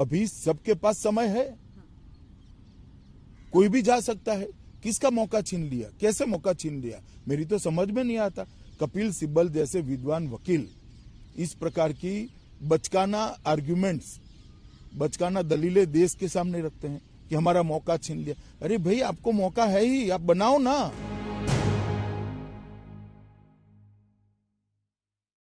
अभी सबके पास समय है कोई भी जा सकता है किसका मौका छीन लिया कैसे मौका छीन लिया मेरी तो समझ में नहीं आता कपिल सिब्बल जैसे विद्वान वकील इस प्रकार की बचकाना आर्ग्यूमेंट्स बचकाना दलीलें देश के सामने रखते हैं कि हमारा मौका छीन लिया अरे भाई आपको मौका है ही आप बनाओ ना